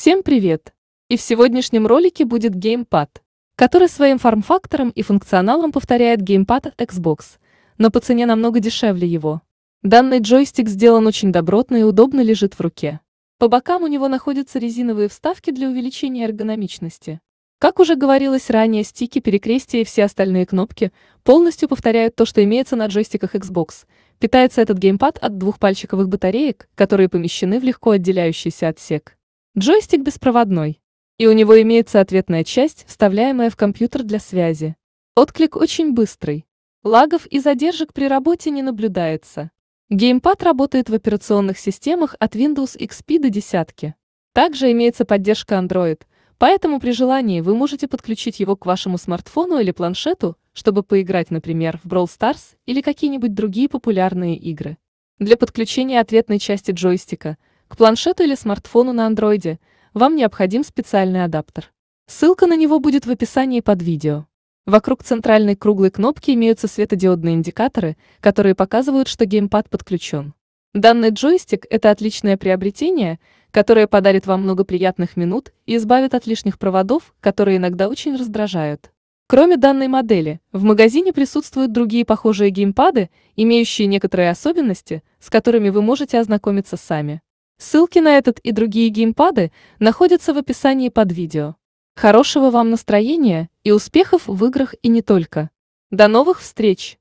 Всем привет! И в сегодняшнем ролике будет геймпад, который своим форм-фактором и функционалом повторяет геймпад от Xbox, но по цене намного дешевле его. Данный джойстик сделан очень добротно и удобно лежит в руке. По бокам у него находятся резиновые вставки для увеличения эргономичности. Как уже говорилось ранее, стики, перекрестия и все остальные кнопки полностью повторяют то, что имеется на джойстиках Xbox. Питается этот геймпад от двух пальчиковых батареек, которые помещены в легко отделяющийся отсек. Джойстик беспроводной. И у него имеется ответная часть, вставляемая в компьютер для связи. Отклик очень быстрый. Лагов и задержек при работе не наблюдается. Геймпад работает в операционных системах от Windows XP до десятки. Также имеется поддержка Android, поэтому при желании вы можете подключить его к вашему смартфону или планшету, чтобы поиграть, например, в Brawl Stars или какие-нибудь другие популярные игры. Для подключения ответной части джойстика – к планшету или смартфону на андроиде вам необходим специальный адаптер. Ссылка на него будет в описании под видео. Вокруг центральной круглой кнопки имеются светодиодные индикаторы, которые показывают, что геймпад подключен. Данный джойстик – это отличное приобретение, которое подарит вам много приятных минут и избавит от лишних проводов, которые иногда очень раздражают. Кроме данной модели, в магазине присутствуют другие похожие геймпады, имеющие некоторые особенности, с которыми вы можете ознакомиться сами. Ссылки на этот и другие геймпады находятся в описании под видео. Хорошего вам настроения и успехов в играх и не только. До новых встреч!